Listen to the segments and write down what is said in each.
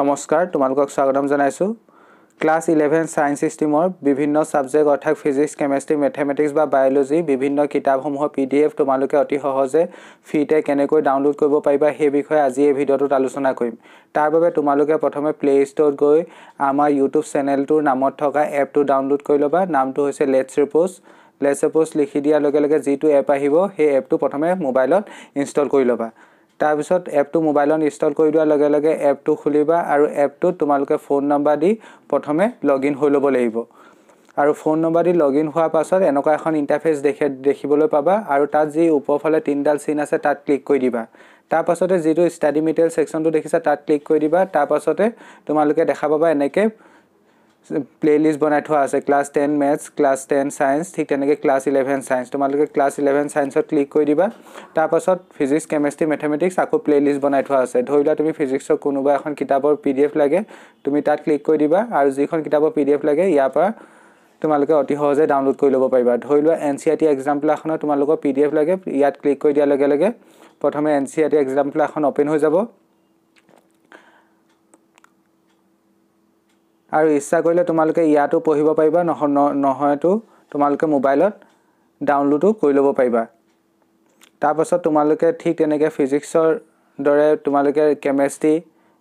নমস্কাৰ তোমালোকক স্বাগতম জনাইছোঁ ক্লাছ ইলেভেন ছায়েন্স ষ্টিমৰ বিভিন্ন ছাবজেক্ট অৰ্থাৎ ফিজিক্স কেমেষ্ট্ৰি মেথেমেটিক্স বা বায়'লজি বিভিন্ন কিতাপসমূহৰ পি ডি এফ তোমালোকে অতি সহজে ফ্ৰীতে কেনেকৈ ডাউনলোড কৰিব পাৰিবা সেই বিষয়ে আজি এই ভিডিঅ'টোত আলোচনা কৰিম তাৰ বাবে তোমালোকে প্ৰথমে প্লে' ষ্ট'ৰত গৈ আমাৰ ইউটিউব চেনেলটোৰ নামত থকা এপটো ডাউনলোড কৰি ল'বা নামটো হৈছে লেটছ ৰিপ'জ লেটছ ৰিপ'জ লিখি দিয়াৰ লগে লগে যিটো এপ আহিব সেই এপটো প্ৰথমে মোবাইলত ইনষ্টল কৰি ল'বা তাৰপিছত এপটো মোবাইলত ইনষ্টল কৰি দিয়াৰ লগে লগে এপটো খুলিবা আৰু এপটোত তোমালোকে ফোন নম্বৰ দি প্ৰথমে লগ ইন হৈ ল'ব লাগিব আৰু ফোন নম্বৰ দি লগ ইন হোৱাৰ পাছত এনেকুৱা এখন ইণ্টাৰফেচ দেখে দেখিবলৈ পাবা আৰু তাত যি ওপৰফালে তিনিডাল চিন আছে তাত ক্লিক কৰি দিবা তাৰপাছতে যিটো ষ্টাডি মেটেৰিয়েল ছেকশ্যনটো দেখিছা তাত ক্লিক কৰি দিবা তাৰপাছতে তোমালোকে দেখা পাবা এনেকৈ প্লে'লিষ্ট বনাই থোৱা আছে class ten maths class ten science ঠিক তেনেকৈ ক্লাছ ইলেভেন ছায়েন্স তোমালোকে ক্লাছ ইলেভেন ছায়েন্সত ক্লিক কৰি দিবা তাৰপাছত ফিজিক্স কেমেষ্ট্ৰি মেথেমেটিক্স আকৌ প্লে'লিষ্ট বনাই থোৱা আছে ধৰি লোৱা তুমি ফিজিক্সৰ কোনোবা এখন কিতাপৰ পি ডি এফ লাগে তুমি তাত ক্লিক কৰি দিবা আৰু যিখন কিতাপৰ পি ডি এফ লাগে ইয়াৰ পৰা তোমালোকে অতি সহজে ডাউনলোড কৰি ল'ব পাৰিবা ধৰি লোৱা এন চি আৰ টি এক্সাম্পলাৰখনত তোমালোকৰ পি ডি এফ লাগে ইয়াত ক্লিক কৰি দিয়াৰ লগে লগে প্ৰথমে এন চি আৰ টি এক্সাম্পলাৰখন অ'পেন হৈ যাব আৰু ইচ্ছা কৰিলে তোমালোকে ইয়াতো পঢ়িব পাৰিবা নহয়তো তোমালোকে মোবাইলত ডাউনলোডো কৰি ল'ব পাৰিবা তাৰপাছত তোমালোকে ঠিক তেনেকৈ ফিজিক্সৰ দৰে তোমালোকে কেমেষ্ট্ৰি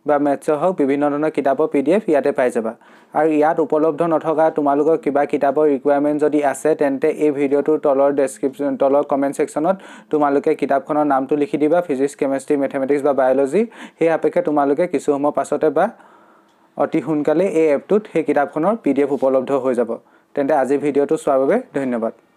বা মেথছৰ হওক বিভিন্ন ধৰণৰ কিতাপৰ পি ডি এফ ইয়াতে পাই যাবা আৰু ইয়াত উপলব্ধ নথকা তোমালোকৰ কিবা কিতাপৰ ৰিকুৱাৰমেণ্ট যদি আছে তেন্তে এই ভিডিঅ'টোৰ তলৰ ডেছক্ৰিপশ্যন তলৰ কমেণ্ট ছেকশ্যনত তোমালোকে কিতাপখনৰ নামটো লিখি দিবা ফিজিক্স কেমেষ্ট্ৰি মেথেমেটিক্স বা বায়'লজি সেই সাপেক্ষে তোমালোকে কিছু সময় পাছতে বা অতি সোনকালে এই এপটোত সেই কিতাপখনৰ পি ডি এফ উপলব্ধ হৈ যাব তেন্তে আজিৰ ভিডিঅ'টো চোৱাৰ বাবে ধন্যবাদ